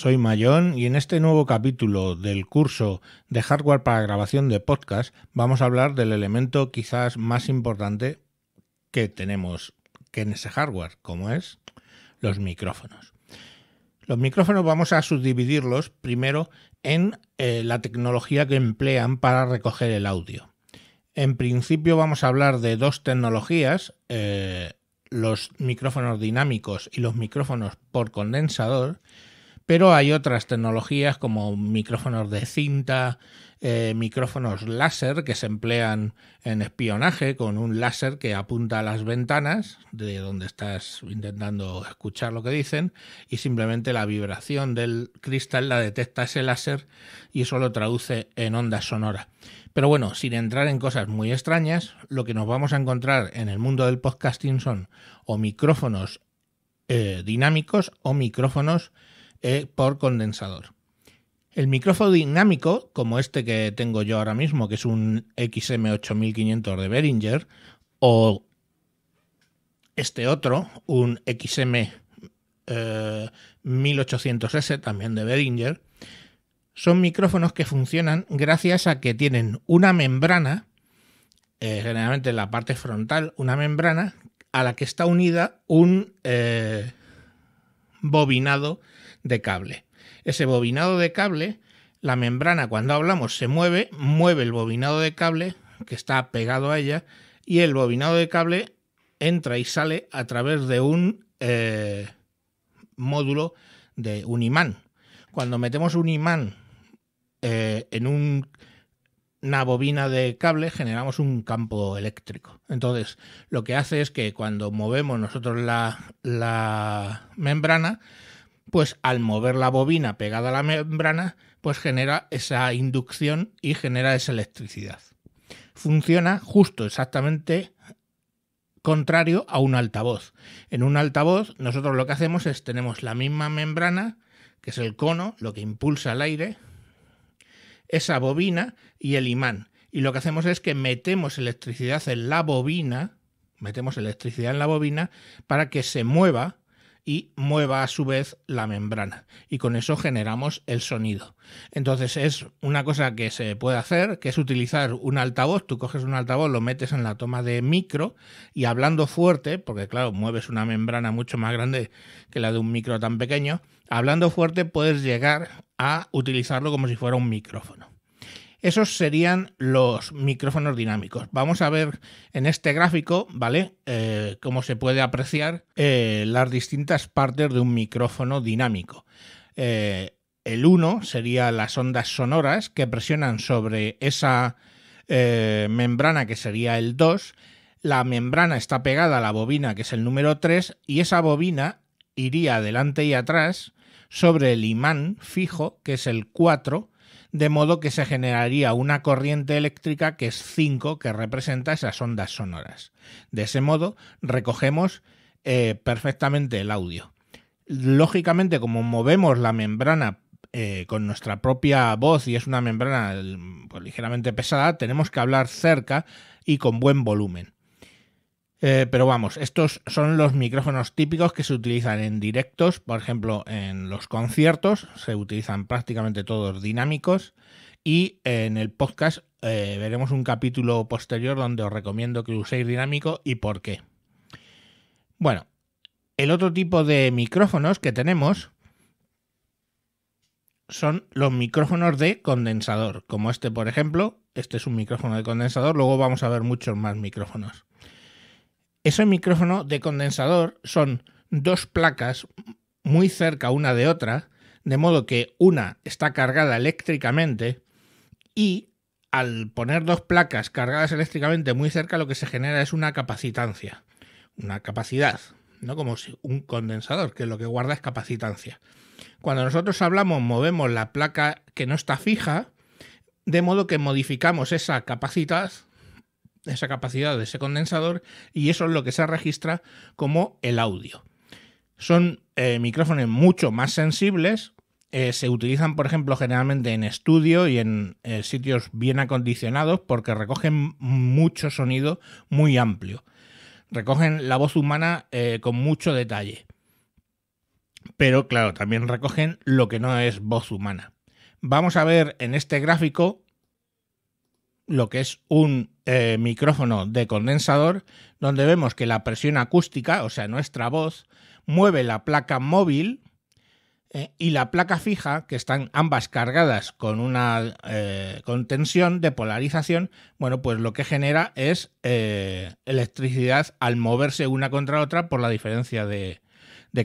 Soy Mayón y en este nuevo capítulo del curso de hardware para grabación de podcast vamos a hablar del elemento quizás más importante que tenemos que en ese hardware, como es los micrófonos. Los micrófonos vamos a subdividirlos primero en eh, la tecnología que emplean para recoger el audio. En principio vamos a hablar de dos tecnologías, eh, los micrófonos dinámicos y los micrófonos por condensador, pero hay otras tecnologías como micrófonos de cinta, eh, micrófonos láser que se emplean en espionaje con un láser que apunta a las ventanas de donde estás intentando escuchar lo que dicen y simplemente la vibración del cristal la detecta ese láser y eso lo traduce en onda sonora. Pero bueno, sin entrar en cosas muy extrañas, lo que nos vamos a encontrar en el mundo del podcasting son o micrófonos eh, dinámicos o micrófonos eh, por condensador. El micrófono dinámico, como este que tengo yo ahora mismo, que es un XM8500 de Behringer, o este otro, un XM1800S eh, también de Behringer, son micrófonos que funcionan gracias a que tienen una membrana, eh, generalmente en la parte frontal, una membrana a la que está unida un bobinado de cable. Ese bobinado de cable, la membrana cuando hablamos se mueve, mueve el bobinado de cable que está pegado a ella y el bobinado de cable entra y sale a través de un eh, módulo de un imán. Cuando metemos un imán eh, en un, una bobina de cable generamos un campo eléctrico. Entonces, lo que hace es que cuando movemos nosotros la, la membrana, pues al mover la bobina pegada a la membrana, pues genera esa inducción y genera esa electricidad. Funciona justo exactamente contrario a un altavoz. En un altavoz nosotros lo que hacemos es tenemos la misma membrana, que es el cono, lo que impulsa el aire, esa bobina y el imán. Y lo que hacemos es que metemos electricidad en la bobina, metemos electricidad en la bobina para que se mueva y mueva a su vez la membrana. Y con eso generamos el sonido. Entonces es una cosa que se puede hacer, que es utilizar un altavoz. Tú coges un altavoz, lo metes en la toma de micro y hablando fuerte, porque claro, mueves una membrana mucho más grande que la de un micro tan pequeño, hablando fuerte puedes llegar a utilizarlo como si fuera un micrófono. Esos serían los micrófonos dinámicos. Vamos a ver en este gráfico, ¿vale? Eh, cómo se puede apreciar eh, las distintas partes de un micrófono dinámico. Eh, el 1 sería las ondas sonoras que presionan sobre esa membrana que sería el 2. La membrana está pegada a la bobina que es el número 3 y esa bobina iría adelante y atrás sobre el imán fijo que es el 4 de modo que se generaría una corriente eléctrica que es 5, que representa esas ondas sonoras. De ese modo, recogemos eh, perfectamente el audio. Lógicamente, como movemos la membrana eh, con nuestra propia voz y es una membrana mm, pues, ligeramente pesada, tenemos que hablar cerca y con buen volumen. Eh, pero vamos, estos son los micrófonos típicos que se utilizan en directos, por ejemplo, en los conciertos, se utilizan prácticamente todos dinámicos. Y en el podcast eh, veremos un capítulo posterior donde os recomiendo que uséis dinámico y por qué. Bueno, el otro tipo de micrófonos que tenemos son los micrófonos de condensador, como este por ejemplo. Este es un micrófono de condensador, luego vamos a ver muchos más micrófonos. Ese micrófono de condensador son dos placas muy cerca una de otra, de modo que una está cargada eléctricamente y al poner dos placas cargadas eléctricamente muy cerca lo que se genera es una capacitancia, una capacidad, no como si un condensador, que lo que guarda es capacitancia. Cuando nosotros hablamos movemos la placa que no está fija, de modo que modificamos esa capacidad esa capacidad de ese condensador y eso es lo que se registra como el audio. Son eh, micrófonos mucho más sensibles, eh, se utilizan por ejemplo generalmente en estudio y en eh, sitios bien acondicionados porque recogen mucho sonido muy amplio, recogen la voz humana con mucho detalle, pero claro, también recogen lo que no es voz humana. Vamos a ver en este gráfico lo que es un eh, micrófono de condensador, donde vemos que la presión acústica, o sea, nuestra voz, mueve la placa móvil eh, y la placa fija, que están ambas cargadas con una eh, tensión de polarización, bueno, pues lo que genera es electricidad al moverse una contra otra por la diferencia de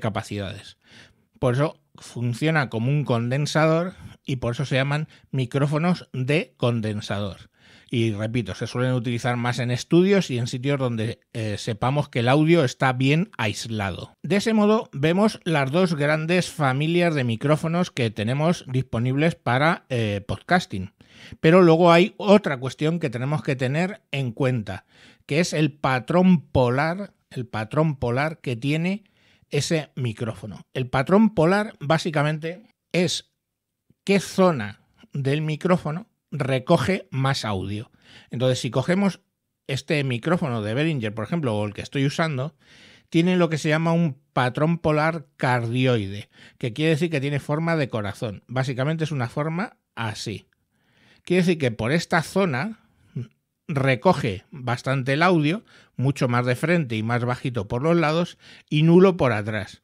capacidades. Por eso funciona como un condensador y por eso se llaman micrófonos de condensador y repito, se suelen utilizar más en estudios y en sitios donde eh, sepamos que el audio está bien aislado. De ese modo vemos las dos grandes familias de micrófonos que tenemos disponibles para eh, podcasting. Pero luego hay otra cuestión que tenemos que tener en cuenta, que es el patrón polar, el patrón polar que tiene ese micrófono. El patrón polar básicamente es qué zona del micrófono recoge más audio. Entonces, si cogemos este micrófono de Behringer, por ejemplo, o el que estoy usando, tiene lo que se llama un patrón polar cardioide, que quiere decir que tiene forma de corazón. Básicamente es una forma así. Quiere decir que por esta zona recoge bastante el audio, mucho más de frente y más bajito por los lados y nulo por atrás.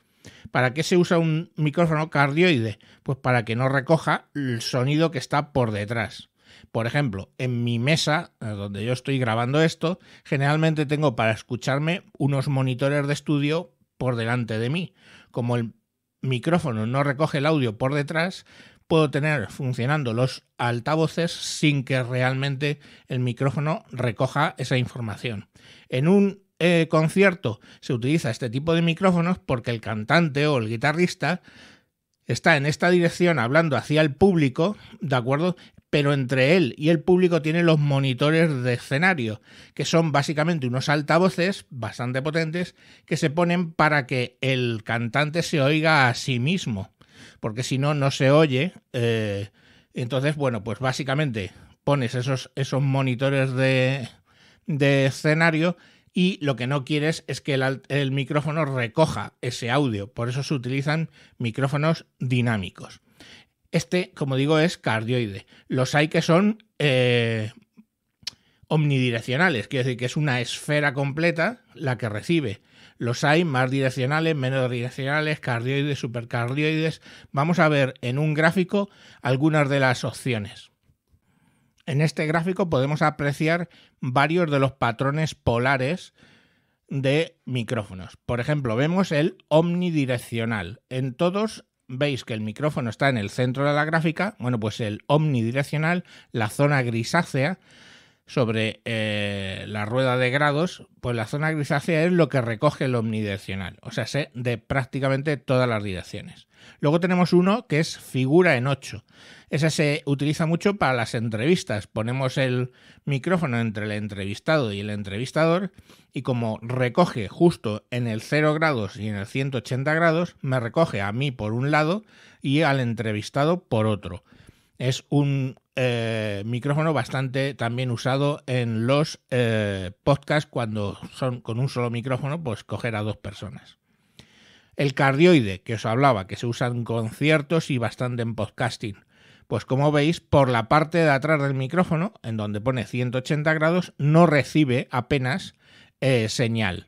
¿Para qué se usa un micrófono cardioide? Pues para que no recoja el sonido que está por detrás. Por ejemplo, en mi mesa, eh, donde yo estoy grabando esto, generalmente tengo para escucharme unos monitores de estudio por delante de mí. Como el micrófono no recoge el audio por detrás, puedo tener funcionando los altavoces sin que realmente el micrófono recoja esa información. En un eh, concierto se utiliza este tipo de micrófonos porque el cantante o el guitarrista está en esta dirección hablando hacia el público, ¿de acuerdo? pero entre él y el público tiene los monitores de escenario, que son básicamente unos altavoces bastante potentes que se ponen para que el cantante se oiga a sí mismo, porque si no, no se oye. Eh, entonces, bueno, pues básicamente pones esos, esos monitores de, de escenario y lo que no quieres es que el micrófono recoja ese audio, por eso se utilizan micrófonos dinámicos. Este, como digo, es cardioide. Los hay que son eh, omnidireccionales, quiere decir que es una esfera completa la que recibe. Los hay más direccionales, menos direccionales, cardioides, supercardioides. Vamos a ver en un gráfico algunas de las opciones. En este gráfico podemos apreciar varios de los patrones polares de micrófonos. Por ejemplo, vemos el omnidireccional. En todos veis que el micrófono está en el centro de la gráfica, bueno, pues el omnidireccional, la zona grisácea, sobre eh, la rueda de grados, pues la zona grisácea es lo que recoge el omnidireccional, o sea, sé de prácticamente todas las direcciones. Luego tenemos uno que es figura en 8. Esa se utiliza mucho para las entrevistas. Ponemos el micrófono entre el entrevistado y el entrevistador y como recoge justo en el 0 grados y en el 180 grados, me recoge a mí por un lado y al entrevistado por otro. Es un eh, micrófono bastante también usado en los eh, podcasts cuando son con un solo micrófono, pues coger a dos personas. El cardioide que os hablaba, que se usa en conciertos y bastante en podcasting pues como veis, por la parte de atrás del micrófono, en donde pone 180 grados, no recibe apenas eh, señal.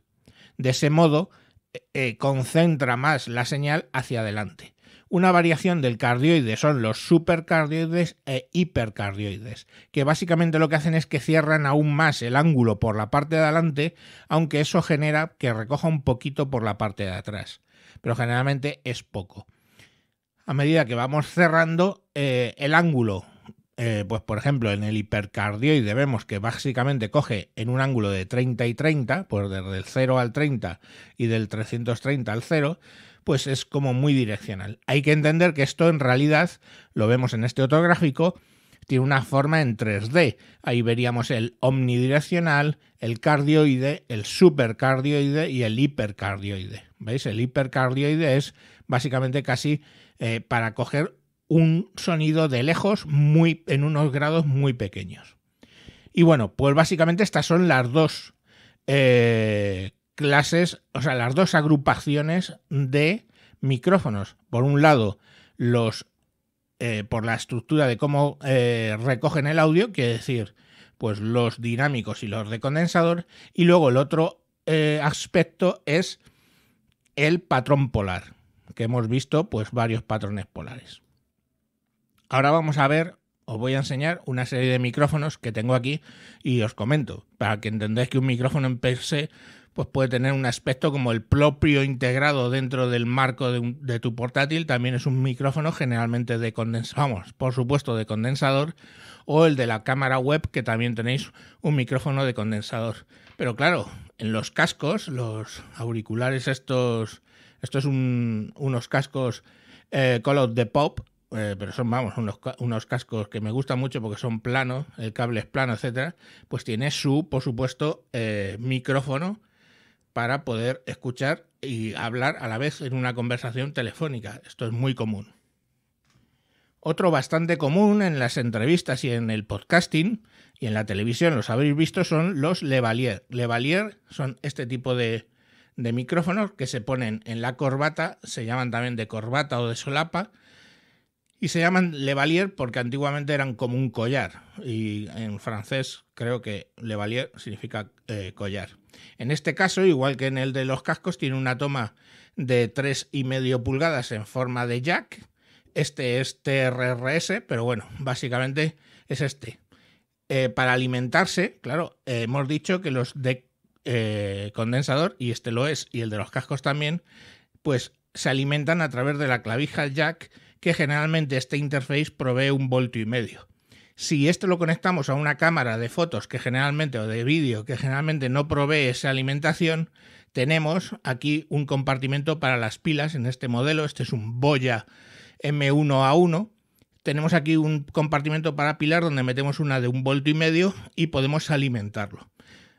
De ese modo, eh, eh, concentra más la señal hacia adelante. Una variación del cardioide son los supercardioides e hipercardioides, que básicamente lo que hacen es que cierran aún más el ángulo por la parte de adelante, aunque eso genera que recoja un poquito por la parte de atrás. Pero generalmente es poco a medida que vamos cerrando eh, el ángulo. Eh, pues por ejemplo, en el hipercardioide vemos que básicamente coge en un ángulo de 30 y 30, pues desde el 0 al 30 y del 330 al 0, pues es como muy direccional. Hay que entender que esto en realidad, lo vemos en este otro gráfico, tiene una forma en 3D. Ahí veríamos el omnidireccional, el cardioide, el supercardioide y el hipercardioide. ¿Veis? El hipercardioide es básicamente casi eh, para coger un sonido de lejos muy, en unos grados muy pequeños. Y bueno, pues básicamente estas son las dos eh, clases, o sea, las dos agrupaciones de micrófonos. Por un lado, los eh, por la estructura de cómo recogen el audio, quiere decir, pues los dinámicos y los de condensador. Y luego el otro aspecto es el patrón polar que hemos visto pues varios patrones polares. Ahora vamos a ver, os voy a enseñar una serie de micrófonos que tengo aquí y os comento, para que entendáis que un micrófono en PC pues puede tener un aspecto como el propio integrado dentro del marco de, tu portátil, también es un micrófono generalmente de condensador, por supuesto de condensador, o el de la cámara web que también tenéis un micrófono de condensador. Pero claro, en los cascos, los auriculares estos esto es unos cascos color eh, Call the Pop, eh, pero son, vamos, unos, cascos que me gustan mucho porque son planos, el eh, cable es plano, etcétera, pues tiene su, por supuesto, micrófono para poder escuchar y hablar a la vez en una conversación telefónica. Esto es muy común. Otro bastante común en las entrevistas y en el podcasting y en la televisión, los habréis visto, son los Levalier. Levalier son este tipo de, de micrófonos que se ponen en la corbata, se llaman también de corbata o de solapa, y se llaman Levalier porque antiguamente eran como un collar, y en francés creo que Levalier significa eh, collar. En este caso, igual que en el de los cascos, tiene una toma de 3,5 pulgadas en forma de jack. Este es TRRS, pero bueno, básicamente es este. Eh, para alimentarse, claro, hemos dicho que los de eh, condensador, y este lo es, y el de los cascos también, pues se alimentan a través de la clavija jack, que generalmente este interface provee un volto y medio. Si este lo conectamos a una cámara de fotos que generalmente o de vídeo que generalmente no provee esa alimentación, tenemos aquí un compartimento para las pilas en este modelo. Este es un Boya M1A1. Tenemos aquí un compartimento para pilar donde metemos una de un volto y medio y podemos alimentarlo.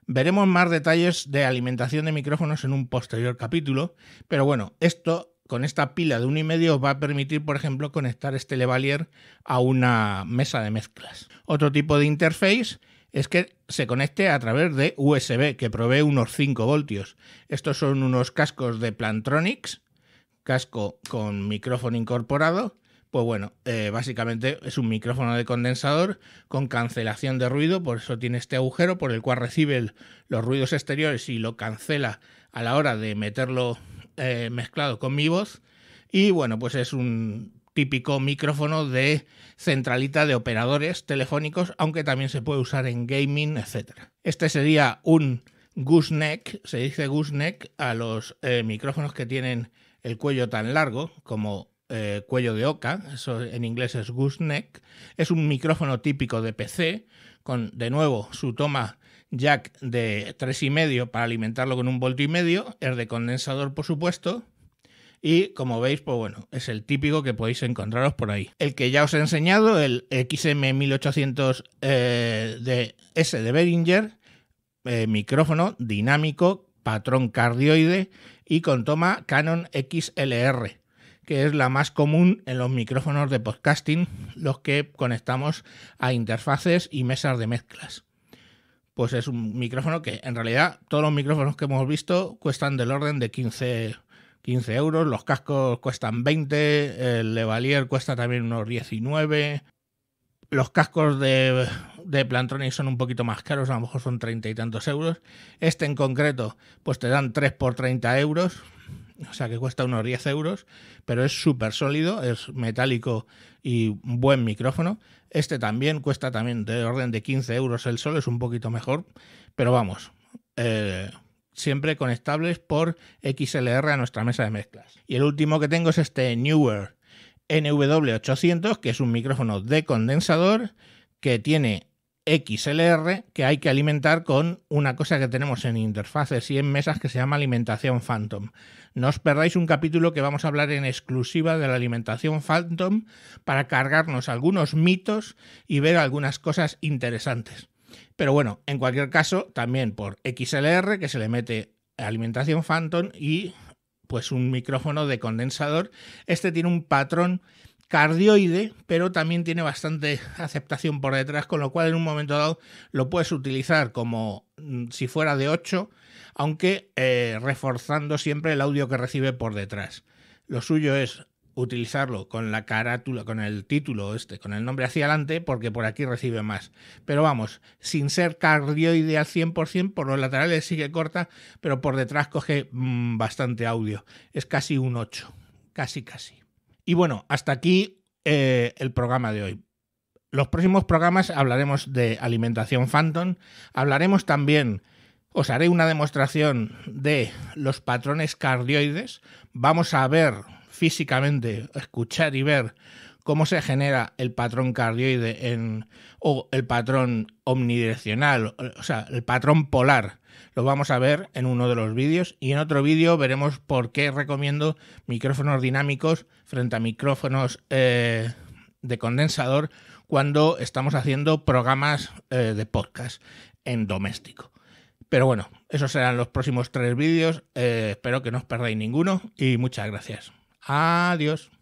Veremos más detalles de alimentación de micrófonos en un posterior capítulo, pero bueno, esto con esta pila de 1,5 medio va a permitir, por ejemplo, conectar este Levalier a una mesa de mezclas. Otro tipo de interface es que se conecte a través de USB, que provee unos 5 voltios. Estos son unos cascos de Plantronics, casco con micrófono incorporado, pues bueno, eh, básicamente es un micrófono de condensador con cancelación de ruido, por eso tiene este agujero por el cual recibe los ruidos exteriores y lo cancela a la hora de meterlo eh, mezclado con mi voz. Y bueno, pues es un típico micrófono de centralita de operadores telefónicos, aunque también se puede usar en gaming, etc. Este sería un gooseneck, se dice gooseneck a los eh, micrófonos que tienen el cuello tan largo como eh, cuello de oca, eso en inglés es neck, es un micrófono típico de PC, con de nuevo su toma jack de y medio para alimentarlo con un voltio y medio, es de condensador por supuesto, y como veis, pues bueno, es el típico que podéis encontraros por ahí. El que ya os he enseñado, el XM1800 eh, de S de Behringer, eh, micrófono dinámico, patrón cardioide y con toma Canon XLR que es la más común en los micrófonos de podcasting, los que conectamos a interfaces y mesas de mezclas. Pues es un micrófono que en realidad todos los micrófonos que hemos visto cuestan del orden de 15, euros, los cascos cuestan 20, el Levalier cuesta también unos 19, los cascos de, de Plantronic son un poquito más caros, a lo mejor son 30 y tantos euros. Este en concreto, pues te dan 3 por 30 euros, o sea que cuesta unos 10 euros, pero es súper sólido, es metálico y buen micrófono. Este también cuesta también de orden de 15 euros el sol, es un poquito mejor, pero vamos, eh, siempre conectables por XLR a nuestra mesa de mezclas. Y el último que tengo es este Newer NW800, que es un micrófono de condensador que tiene XLR que hay que alimentar con una cosa que tenemos en interfaces y en mesas que se llama alimentación Phantom. No os perdáis un capítulo que vamos a hablar en exclusiva de la alimentación Phantom para cargarnos algunos mitos y ver algunas cosas interesantes. Pero bueno, en cualquier caso, también por XLR que se le mete alimentación Phantom y pues un micrófono de condensador. Este tiene un patrón cardioide, pero también tiene bastante aceptación por detrás, con lo cual en un momento dado lo puedes utilizar como mm, si fuera de 8, aunque eh, reforzando siempre el audio que recibe por detrás. Lo suyo es utilizarlo con la carátula, con el título este, con el nombre hacia adelante, porque por aquí recibe más. Pero vamos, sin ser cardioide al 100%, por los laterales sigue corta, pero por detrás coge mm, bastante audio. Es casi un 8, casi casi. Y bueno, hasta aquí eh, el programa de hoy. Los próximos programas hablaremos de alimentación Phantom, hablaremos también, os haré una demostración de los patrones cardioides, vamos a ver físicamente, escuchar y ver cómo se genera el patrón cardioide en, o el patrón omnidireccional, o sea, el patrón polar. Lo vamos a ver en uno de los vídeos y en otro vídeo veremos por qué recomiendo micrófonos dinámicos frente a micrófonos eh, de condensador cuando estamos haciendo programas eh, de podcast en doméstico. Pero bueno, esos serán los próximos tres vídeos. Eh, espero que no os perdáis ninguno y muchas gracias. Adiós.